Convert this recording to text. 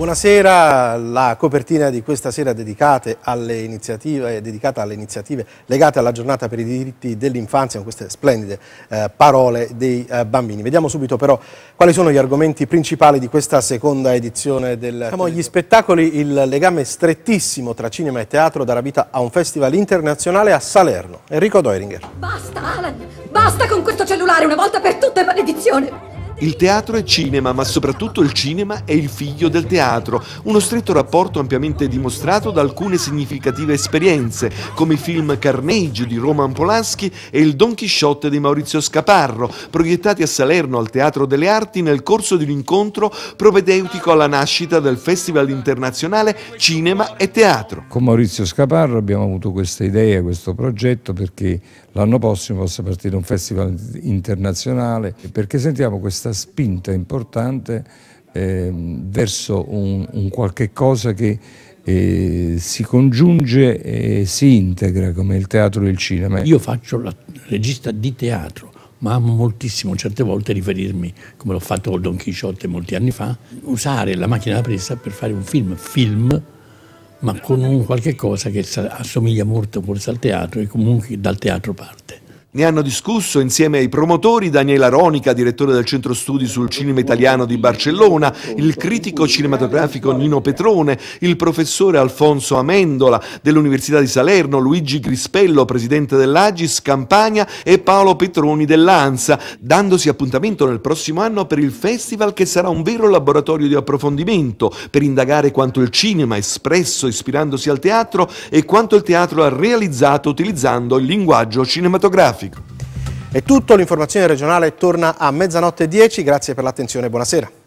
Buonasera, la copertina di questa sera alle è eh, dedicata alle iniziative legate alla giornata per i diritti dell'infanzia con queste splendide eh, parole dei eh, bambini. Vediamo subito però quali sono gli argomenti principali di questa seconda edizione del... Siamo agli spettacoli, il legame strettissimo tra cinema e teatro darà vita a un festival internazionale a Salerno. Enrico Doeringer. Basta Alan, basta con questo cellulare una volta per tutte, maledizione! Il teatro è cinema, ma soprattutto il cinema è il figlio del teatro, uno stretto rapporto ampiamente dimostrato da alcune significative esperienze, come i film Carnage di Roman Polanski e il Don Chisciotte di Maurizio Scaparro, proiettati a Salerno al Teatro delle Arti nel corso di un incontro propedeutico alla nascita del Festival internazionale Cinema e Teatro. Con Maurizio Scaparro abbiamo avuto questa idea, questo progetto, perché l'anno prossimo possa partire un festival internazionale, perché sentiamo questa questa spinta importante eh, verso un, un, qualche cosa che eh, si congiunge e si integra come il teatro e il cinema. Io faccio la regista di teatro, ma amo moltissimo certe volte riferirmi, come l'ho fatto con Don Chisciotte molti anni fa, usare la macchina da presa per fare un film, film ma con un qualche cosa che assomiglia molto forse al teatro e comunque dal teatro parte. Ne hanno discusso insieme ai promotori Daniela Ronica, direttore del Centro Studi sul Cinema Italiano di Barcellona, il critico cinematografico Nino Petrone, il professore Alfonso Amendola dell'Università di Salerno, Luigi Grispello, presidente dell'Agis Campania e Paolo Petroni dell'ANSA, dandosi appuntamento nel prossimo anno per il festival che sarà un vero laboratorio di approfondimento per indagare quanto il cinema ha espresso ispirandosi al teatro e quanto il teatro ha realizzato utilizzando il linguaggio cinematografico grafico. È tutto, l'informazione regionale torna a mezzanotte 10, grazie per l'attenzione buonasera.